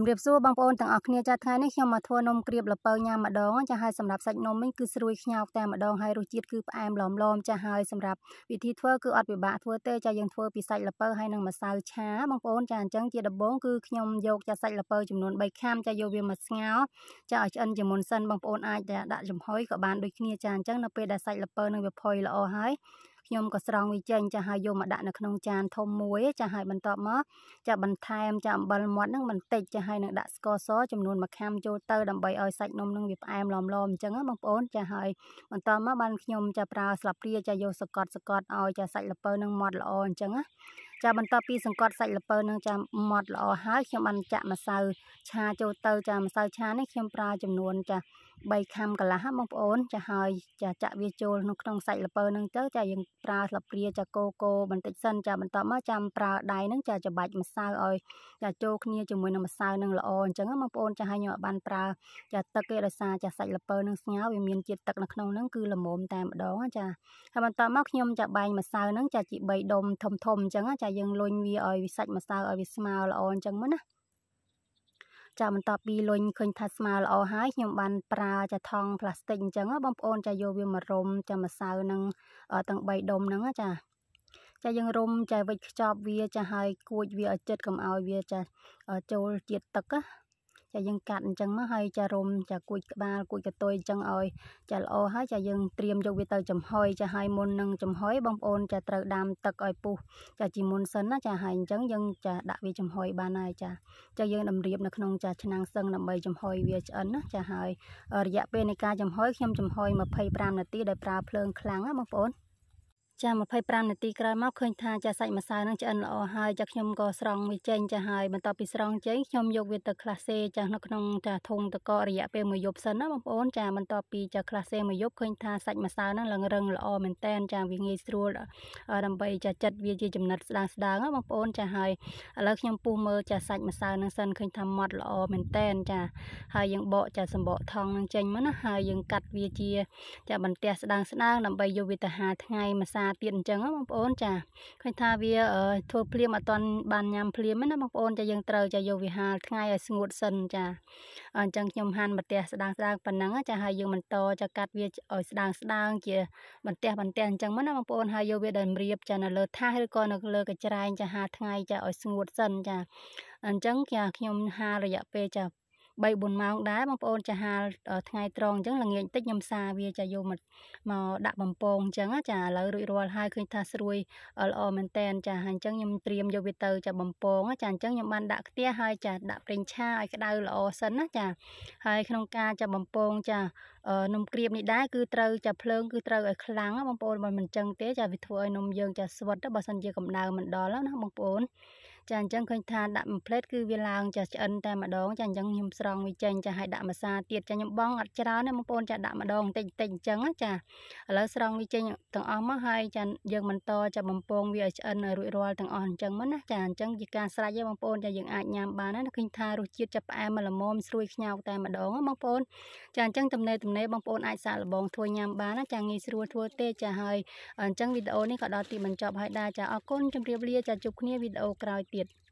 ជំរាបសួរបងប្អូនទាំងអស់គ្នាចាថ្ងៃនេះខ្ញុំមកធ្វើនំក្រៀបល្ពៅញ៉ាំម្ដងចាហើយសម្រាប់សាច់នំវិញគឺស្រួយខ្ញោកតែម្ដងហើយរសជាតិគឺផ្អែមឡមឡមចាហើយសម្រាប់វិធីធ្វើគឺអត់ពិបាកធ្វើទេចាយើងធ្វើពីសាច់ល្ពៅហើយនិងម្សៅឆាបងប្អូន ចាអញ្ចឹងជាដំបូងគឺខ្ញុំយកចាសាច់ល្ពៅចំនួន3ខាំចាយកវាមកស្ងោរចាឲ្យឆ្អិនជាមុនសិនបងប្អូនអាចដាក់ចំហុយក៏បានដូចគ្នាចាអញ្ចឹងនៅពេលដែលសាច់ល្ពៅនឹងវាផុយល្អហើយខ្ញុំក៏ស្រង់វាចេញចាហើយយកមកដាក់នៅក្នុងចានធំមួយចាហើយបន្ទាប់មកចាបន្ថែមចាអំបិលមាត់ហ្នឹងបន្តិចចាហើយនឹងដាក់ស្ករសចំនួន1ខាំចូលទៅដើម្បីឲ្យសាច់នំនឹងវាផ្អែមឡមឡមអញ្ចឹងបងប្អូនចាហើយបន្តមកបានខ្ញុំចាប្រើស្លាបព្រាចាយកសកត់សកត់ឲ្យចាសាច់ល្ពៅនឹងមាត់ល្អអញ្ចឹងណាចាបន្ទាប់ពីសង្កត់សាច់ល្ពៅនឹងចាម៉ត់ល្អហើយខ្ញុំបានចាក់ម្សៅឆាចូលទៅចាម្សៅឆានេះខ្ញុំប្រើចំនួន ចា3ខាំកន្លះបងប្អូនចាហើយចាចាក់វាចូលនៅក្នុងសាច់ល្ពៅនឹងទៅ ចាយើងប្រើស្លាបព្រាចាកូកូបន្តិចសិនចាបន្ទាប់មកចាំប្រើដៃនឹងចាច្បាច់ម្សៅឲ្យចាចូលគ្នាជាមួយនឹងម្សៅនឹងល្អអញ្ចឹងបងប្អូនចាហើយខ្ញុំបានប្រើចាទឹកគេដោយសារចាសាច់ល្ពៅនឹងស្ងោរវាមានជាតិទឹកនៅក្នុងនឹងគឺល្មមតែម្ដងចាហើយបន្ទាប់មកខ្ញុំចាបាញ់ម្សៅនឹងចាជី3ដុំធំៗអញ្ចឹងចាតែយើងលុញវាឲ្យវាសាច់ម្សៅឲ្យវាស្មើល្អអញ្ចឹងមកណាចាបន្ទាប់ពីលុញឃើញថាស្មើល្អហើយខ្ញុំបានប្រើចាថង់ផ្លាស្ទិកអញ្ចឹងបងប្អូនចាយកវាមករុំចាម្សៅនឹងទាំង3ដុំហ្នឹងចាចាយើងរុំចាវិចខ្ចប់វាចាហើយគួចវាឲ្យចិត្តកុំឲ្យវាចាចូលជាតិទឹកណាចាយើងកាត់អញ្ចឹងមកហើយចារុំចាគួចក្បាលគួចកតុយអញ្ចឹងឲ្យចាល្អហើយចាយើងត្រៀមយកវាទៅចំហុយចាហើយមុននឹងចំហុយបងប្អូន ចាត្រូវដាំទឹកឲ្យពុះចាជីមុនសិនណាចាហើយអញ្ចឹងយើងចាដាក់វាចំហុយបានហើយចាចាយើងតម្រៀបនៅក្នុងចាឆ្នាំងសឹងដើម្បីចំហុយវាឆ្អិនណាចាហើយ រយៈពេលនៃការចំហុយខ្ញុំចំហុយ25នាទីដោយប្រើភ្លើងខ្លាំងណាបងប្អូនចា25នាទីក្រោយមកឃើញថាចាសាច់ម្សៅនឹងឆ្អិនល្អហើយចាខ្ញុំក៏ស្រង់វាចេញចាហើយបន្ទាប់ពីស្រង់ចេញខ្ញុំយកវាទៅក្លាសេចានៅក្នុងចាធុងតករយៈពេល1យប់សិនណាបងប្អូនចាបន្ទាប់ពីចាក្លាសេ1យប់ឃើញថាសាច់ម្សៅនឹងឡើងរឹងល្អមែនតែនចាវាងាយស្រួលដើម្បីចាចិតវាជាចំណិតស្ដាងស្ដាងណាបងប្អូនចាហើយឥឡូវខ្ញុំពុះមើលចាសាច់ម្សៅនឹងសិនឃើញថាម៉ត់ល្អមែនតែនចាហើយយើងបកចាសម្បកថងនឹងចេញមកណាហើយយើងកាត់វាជាចាបន្ទះស្ដាងស្ដាងដើម្បីយកវាទៅហាថ្ងៃម្សាណាទៀតអញ្ចឹងបងប្អូនចាឃើញថាវាធ្វើភ្លាមអត់ទាន់បានញ៉ាំភ្លាមណាបងប្អូនចាយើងត្រូវចាយកវាហាលថ្ងៃឲ្យស្ងួតសិនចាអញ្ចឹងខ្ញុំហាន់ម្ទះស្ដាងស្ដាងប៉ុណ្ណឹងចាហើយយើងបន្តចាកាត់វាឲ្យស្ដាងស្ដាងជាបន្ទះបន្ទះអញ្ចឹងមកណាបងប្អូនហើយយកវាដល់រៀបចានៅលើថាសឬក៏នៅលើកញ្ច្រែងចាហាលថ្ងៃចាឲ្យស្ងួតសិនចាអញ្ចឹងចាខ្ញុំហាលរយៈពេលចា3-4ម៉ោងដែរបងប្អូន ចាហាលថ្ងៃត្រង់អញ្ចឹងល្ងាចតិចខ្ញុំសាវាចាយកមកមកដាក់បំពងអញ្ចឹងចាឥឡូវរួចរាល់ហើយឃើញថាស្រួយល្អមែនតែនចាអញ្ចឹងខ្ញុំត្រៀមយកវាទៅចាបំពងចាអញ្ចឹងខ្ញុំបានដាក់ខ្ទះហើយចាដាក់ប្រេងឆាឲ្យក្តៅល្អសិនណាចា ហើយក្នុងការចាបំពងចានំក្រៀមនេះដែរគឺត្រូវចាភ្លើងគឺត្រូវឲ្យខ្លាំងបងប្អូនបើមិនអញ្ចឹងទេចាវាធ្វើឲ្យនំយើងចាស្វិតបើសិនជាកម្ដៅមិនដល់ណាបងប្អូនចាអញ្ចឹងឃើញថាដាក់មួយផ្លេតគឺវាឡើងចាឆ្អិនតែម្ដងចាអញ្ចឹងខ្ញុំស្រង់វាចេញចាឲ្យដាក់ម្សាទៀតចាខ្ញុំបងអត់ច្រើនទេបងប្អូន ចាដាក់ម្ដងតិចតិចអញ្ចឹងចាឥឡូវស្រង់វាចេញទាំងអស់មកហើយចាយើងបន្តចាបំពងវាឲ្យឆ្អិនរួចរាល់ទាំងអស់អញ្ចឹងមកណាចាអញ្ចឹងជាការស្រេចទេបងប្អូនចាយើងអាចញ៉ាំបានណាឃើញថារសជាតិចាផ្អែមល្មមស្រួយខ្ញោកតែម្ដងបងប្អូនចាអញ្ចឹងទំនេរទំនេរបងប្អូន អាចសាកល្បងធ្វើញ៉ាំបានណាចាងាយស្រួលធ្វើទេចាហើយអញ្ចឹងវីដេអូនេះក៏ដល់ទីបញ្ចប់ហើយដែរចាអរគុណជម្រាបលាចាជួបគ្នាវីដេអូក្រោយទៀតเปียด